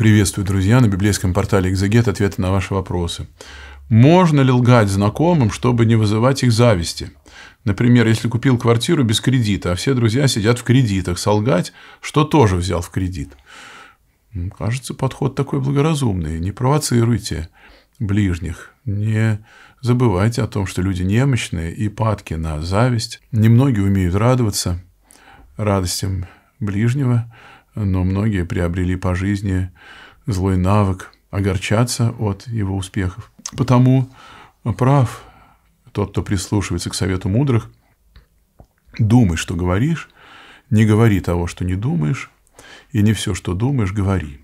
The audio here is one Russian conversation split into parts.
Приветствую, друзья, на библейском портале «Экзегет» ответы на ваши вопросы. Можно ли лгать знакомым, чтобы не вызывать их зависти? Например, если купил квартиру без кредита, а все друзья сидят в кредитах, солгать, что тоже взял в кредит. Кажется, подход такой благоразумный. Не провоцируйте ближних. Не забывайте о том, что люди немощные и падки на зависть. Немногие умеют радоваться радостям ближнего но многие приобрели по жизни злой навык огорчаться от его успехов. Потому прав тот, кто прислушивается к совету мудрых, думай, что говоришь, не говори того, что не думаешь, и не все, что думаешь, говори,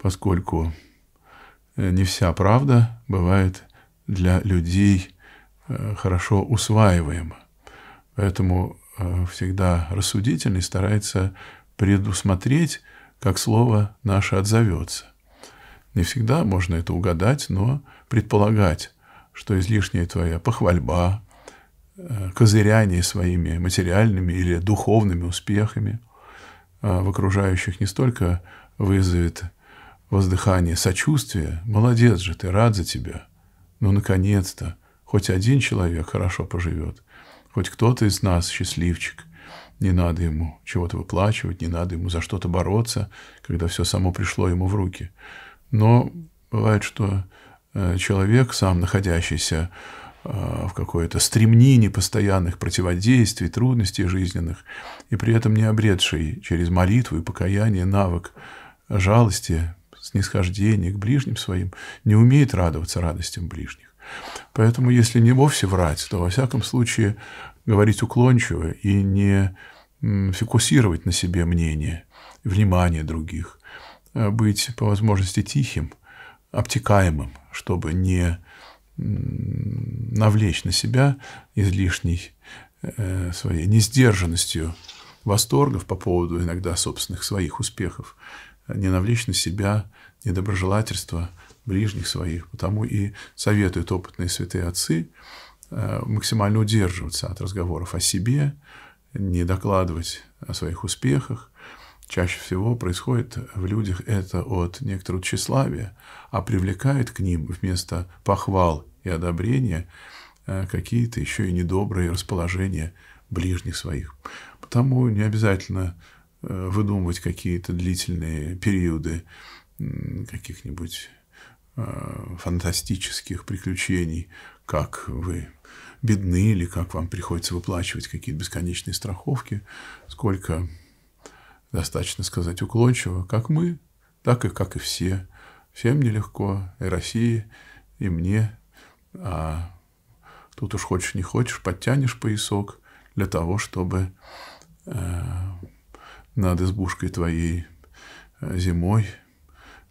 поскольку э, не вся правда бывает для людей э, хорошо усваиваема. Поэтому э, всегда рассудительный старается предусмотреть, как слово наше отзовется. Не всегда можно это угадать, но предполагать, что излишняя твоя похвальба, э, козыряние своими материальными или духовными успехами э, в окружающих не столько вызовет воздыхание сочувствие, молодец же ты, рад за тебя, ну, наконец-то, хоть один человек хорошо поживет, хоть кто-то из нас счастливчик, не надо ему чего-то выплачивать, не надо ему за что-то бороться, когда все само пришло ему в руки. Но бывает, что э, человек, сам находящийся э, в какой-то стремнине постоянных противодействий, трудностей жизненных, и при этом не обретший через молитву и покаяние навык жалости, снисхождения к ближним своим, не умеет радоваться радостям ближних. Поэтому, если не вовсе врать, то, во всяком случае, говорить уклончиво и не фокусировать на себе мнение, внимание других, а быть по возможности тихим, обтекаемым, чтобы не навлечь на себя излишней э, своей несдержанностью восторгов по поводу иногда собственных своих успехов не навлечь на себя недоброжелательство ближних своих. Потому и советуют опытные святые отцы э, максимально удерживаться от разговоров о себе, не докладывать о своих успехах. Чаще всего происходит в людях это от некоторого тщеславия, а привлекает к ним вместо похвал и одобрения э, какие-то еще и недобрые расположения ближних своих. Потому не обязательно Э, выдумывать какие-то длительные периоды каких-нибудь э, фантастических приключений, как вы бедны или как вам приходится выплачивать какие-то бесконечные страховки, сколько достаточно сказать уклончиво, как мы, так и как и все. Всем нелегко, и России, и мне. А тут уж хочешь не хочешь, подтянешь поясок для того, чтобы э, над избушкой твоей э, зимой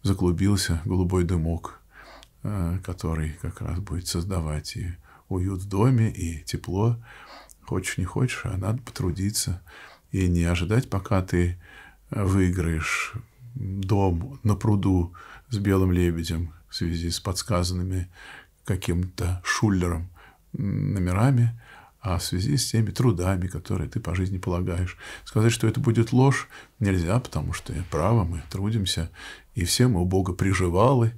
заклубился голубой дымок, э, который как раз будет создавать и уют в доме, и тепло. Хочешь, не хочешь, а надо потрудиться и не ожидать, пока ты выиграешь дом на пруду с белым лебедем в связи с подсказанными каким-то шулером номерами, а в связи с теми трудами, которые ты по жизни полагаешь. Сказать, что это будет ложь, нельзя, потому что право, мы трудимся, и все мы у Бога приживалы,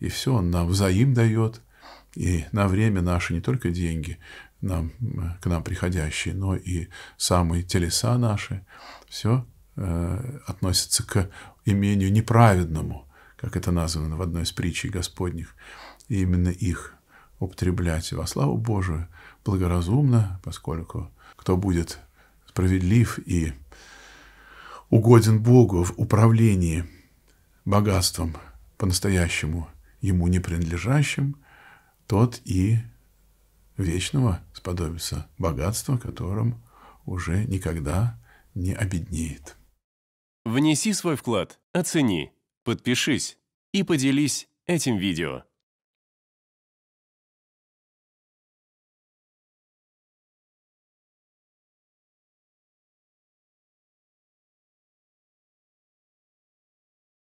и все Он нам взаим дает, и на время наше не только деньги, нам, э, к нам приходящие, но и самые телеса наши, все э, относится к имению неправедному, как это названо в одной из притчей Господних, и именно их употреблять во славу Божию – благоразумно, поскольку кто будет справедлив и угоден Богу в управлении богатством по-настоящему ему не принадлежащим, тот и вечного сподобится богатства, которым уже никогда не обеднеет. Внеси свой вклад, оцени, подпишись и поделись этим видео.